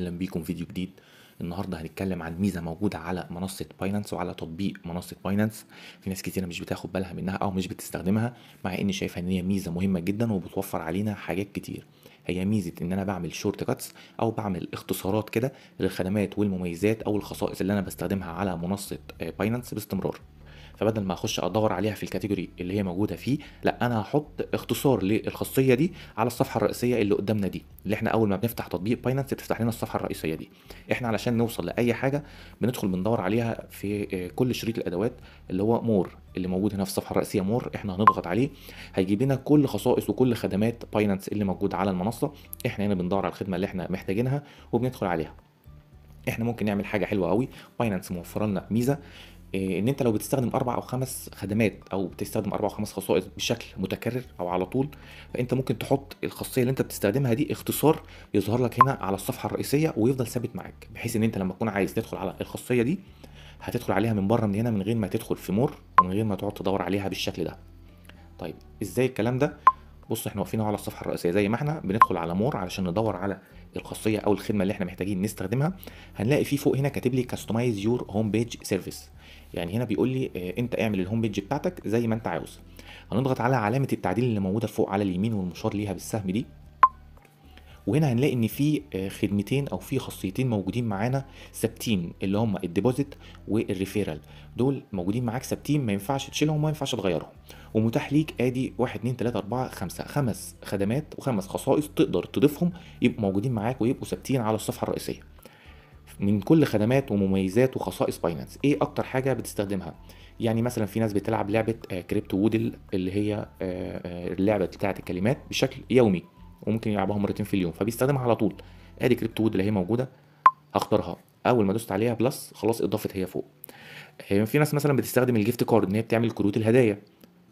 اهلا بيكم فيديو جديد النهارده هنتكلم عن ميزه موجوده على منصه باينانس وعلى تطبيق منصه باينانس في ناس كتيره مش بتاخد بالها منها او مش بتستخدمها مع اني شايفها ان هي ميزه مهمه جدا وبتوفر علينا حاجات كتير هي ميزه ان انا بعمل شورت كاتس او بعمل اختصارات كده للخدمات والمميزات او الخصائص اللي انا بستخدمها على منصه باينانس باستمرار فبدل ما اخش ادور عليها في الكاتيجوري اللي هي موجوده فيه لا انا هحط اختصار للخاصيه دي على الصفحه الرئيسيه اللي قدامنا دي اللي احنا اول ما بنفتح تطبيق باينانس بتفتح لنا الصفحه الرئيسيه دي احنا علشان نوصل لاي حاجه بندخل بندور عليها في آه، كل شريط الادوات اللي هو مور اللي موجود هنا في الصفحه الرئيسيه مور احنا هنضغط عليه هيجيب لنا كل خصائص وكل خدمات باينانس اللي موجوده على المنصه احنا هنا بندور على الخدمه اللي احنا محتاجينها وبندخل عليها احنا ممكن نعمل حاجه حلوه قوي باينانس موفره لنا ميزه آه، ان انت لو بتستخدم اربع او خمس خدمات او بتستخدم اربع او خمس خصائص بشكل متكرر او على طول فانت ممكن تحط الخاصيه اللي انت بتستخدمها دي اختصار يظهر لك هنا على الصفحه الرئيسيه ويفضل ثابت معاك بحيث ان انت لما تكون عايز تدخل على الخاصيه دي هتدخل عليها من بره من هنا من غير ما تدخل في مور ومن غير ما تقعد تدور عليها بالشكل ده طيب ازاي الكلام ده بص احنا واقفين على الصفحه الرئيسيه زي ما احنا بندخل على مور علشان ندور على الخاصيه او الخدمه اللي احنا محتاجين نستخدمها هنلاقي في فوق هنا كاتب لي كاستمايز يور هوم بيج سيرفيس يعني هنا بيقول لي آه، انت اعمل الهوم بيج بتاعتك زي ما انت عاوز هنضغط على علامه التعديل اللي موجوده فوق على اليمين والمشار ليها بالسهم دي وهنا هنلاقي ان في آه، خدمتين او في خاصيتين موجودين معانا ثابتين اللي هم الديبوزيت والريفيرال دول موجودين معاك ثابتين ما ينفعش تشيلهم وما ينفعش تغيرهم ومتاح ليك ادي 1 2 3 4 5 خمس خدمات وخمس خصائص تقدر تضيفهم يبقوا موجودين معاك ويبقوا ثابتين على الصفحه الرئيسيه من كل خدمات ومميزات وخصائص باينانس ايه اكتر حاجه بتستخدمها يعني مثلا في ناس بتلعب لعبه كريبتو آه، وودل اللي هي آه، آه، اللعبه بتاعه الكلمات بشكل يومي وممكن يلعبها مرتين في اليوم فبيستخدمها على طول ادي كريبتو وودل اللي هي موجوده هختارها اول ما دوست عليها بلس خلاص اضافت هي فوق في ناس مثلا بتستخدم الجيفت كارد ان هي بتعمل كروت الهدايا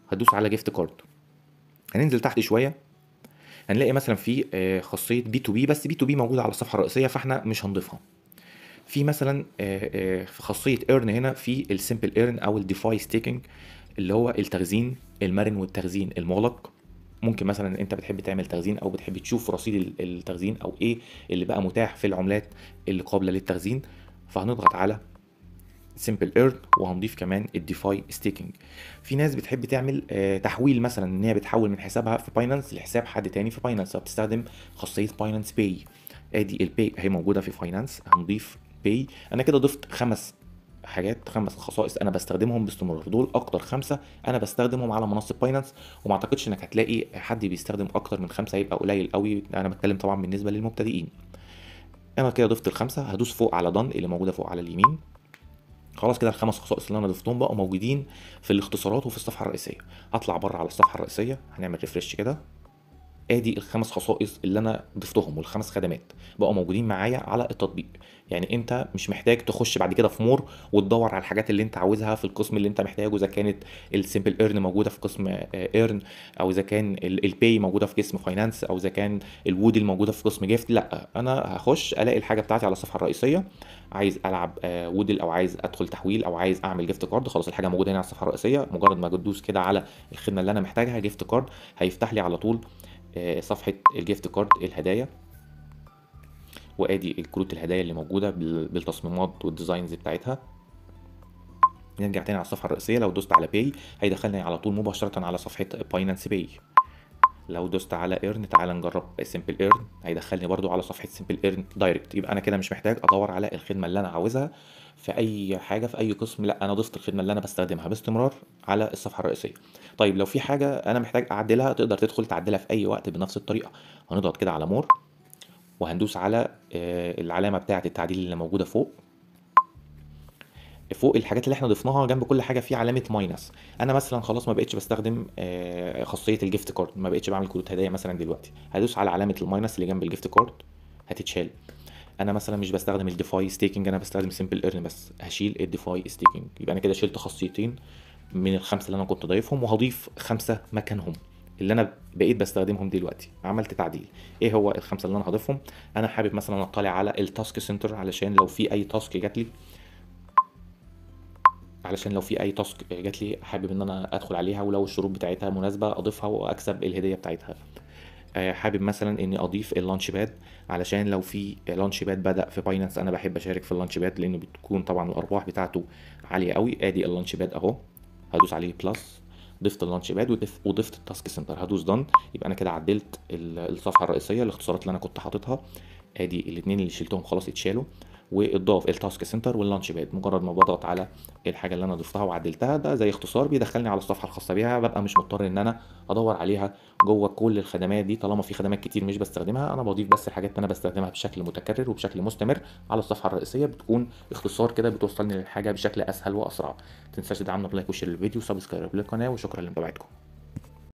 هتدوس على جيفت كارد هننزل تحت شويه هنلاقي مثلا في خاصيه بي تو بي بس بي تو بي موجوده على الصفحه الرئيسيه فاحنا مش هنضيفها في مثلا آه، آه، في خاصيه ايرن هنا في السمبل ايرن او الديفاي ستيكنج اللي هو التخزين المرن والتخزين المغلق ممكن مثلا انت بتحب تعمل تخزين او بتحب تشوف رصيد التخزين او ايه اللي بقى متاح في العملات اللي قابله للتخزين فهنضغط على سمبل ايرن وهنضيف كمان الديفاي ستيكنج في ناس بتحب تعمل آه، تحويل مثلا ان هي بتحول من حسابها في باينانس لحساب حد تاني في باينانس فبتستخدم خاصيه باينانس باي ادي الباي اهي موجوده في فاينانس هنضيف باي انا كده ضفت خمس حاجات خمس خصائص انا بستخدمهم باستمرار دول اكتر خمسه انا بستخدمهم على منصه باينانس وما اعتقدش انك هتلاقي حد بيستخدم اكتر من خمسه هيبقى قليل قوي انا بتكلم طبعا بالنسبه للمبتدئين انا كده ضفت الخمسه هدوس فوق على دن اللي موجوده فوق على اليمين خلاص كده الخمس خصائص اللي انا ضفتهم بقوا موجودين في الاختصارات وفي الصفحه الرئيسيه هطلع بره على الصفحه الرئيسيه هنعمل ريفرش كده ادي الخمس خصائص اللي انا ضفتهم والخمس خدمات بقوا موجودين معايا على التطبيق يعني انت مش محتاج تخش بعد كده في مور وتدور على الحاجات اللي انت عاوزها في القسم اللي انت محتاجه اذا كانت السيمبل ايرن موجوده في قسم ايرن آه، او اذا كان الباي موجوده في قسم فاينانس او اذا كان الوود الموجوده في قسم جيفت لا انا هخش الاقي الحاجه بتاعتي على الصفحه الرئيسيه عايز العب وودل آه، او عايز ادخل تحويل او عايز اعمل جيفت كارد خلاص الحاجه موجوده هنا على الصفحه الرئيسيه مجرد ما تدوس كده على الخدمه اللي انا محتاجها جيفت كارد هيفتح لي على طول آه، صفحه الجيفت كارد الهدايا وادي الكروت الهدايا اللي موجوده بالتصميمات والديزاينز بتاعتها نرجع تاني على الصفحه الرئيسيه لو دوست على باي هيدخلني على طول مباشره على صفحه باينانس باي لو دوست على ايرن تعال نجرب سمبل ايرن هيدخلني برده على صفحه سمبل ايرن دايركت يبقى انا كده مش محتاج ادور على الخدمه اللي انا عاوزها في اي حاجه في اي قسم لا انا ضفت الخدمه اللي انا بستخدمها باستمرار على الصفحه الرئيسيه طيب لو في حاجه انا محتاج اعدلها تقدر تدخل تعدلها في اي وقت بنفس الطريقه هنضغط كده على مور وهندوس على آه، العلامه بتاعه التعديل اللي موجوده فوق فوق الحاجات اللي احنا ضفناها جنب كل حاجه في علامه ماينس انا مثلا خلاص ما بقتش بستخدم آه، خاصيه الجيفت كارد ما بقتش بعمل كروت هدايا مثلا دلوقتي هدوس على علامه الماينس اللي جنب الجيفت كارد هتتشال انا مثلا مش بستخدم الديفاي ستيكنج انا بستخدم سمبل ايرن بس هشيل الديفاي ستيكنج يبقى انا كده شلت خاصيتين من الخمسه اللي انا كنت ضايفهم وهضيف خمسه مكانهم اللي انا بقيت بستخدمهم دلوقتي عملت تعديل ايه هو الخمسه اللي انا هضيفهم انا حابب مثلا اطلع على التاسك سنتر علشان لو في اي تاسك جات لي علشان لو في اي تاسك جات لي حابب ان انا ادخل عليها ولو الشروط بتاعتها مناسبه اضيفها واكسب الهديه بتاعتها آه، حابب مثلا اني اضيف اللانش باد علشان لو في لانش باد بدا في باينانس انا بحب اشارك في اللانش باد لانه بتكون طبعا الارباح بتاعته عاليه قوي ادي اللانش باد اهو هدوس عليه بلس ضفت اللانش باد وضفت التاسك سنتر هدوس دن يبقى انا كده عدلت الصفحه الرئيسيه الاختصارات اللي انا كنت حاططها ادي الاثنين اللي شلتهم خلاص اتشالوا واتضاف التاسك سنتر واللانش باد مجرد ما بضغط على الحاجه اللي انا ضفتها وعدلتها ده زي اختصار بيدخلني على الصفحه الخاصه بيها ببقى مش مضطر ان انا ادور عليها جوه كل الخدمات دي طالما في خدمات كتير مش بستخدمها انا بضيف بس الحاجات اللي انا بستخدمها بشكل متكرر وبشكل مستمر على الصفحه الرئيسيه بتكون اختصار كده بتوصلني للحاجه بشكل اسهل واسرع ما تنساش تدعمنا بلايك وشير للفيديو وسبسكرايب للقناه وشكرا لمتابعتكم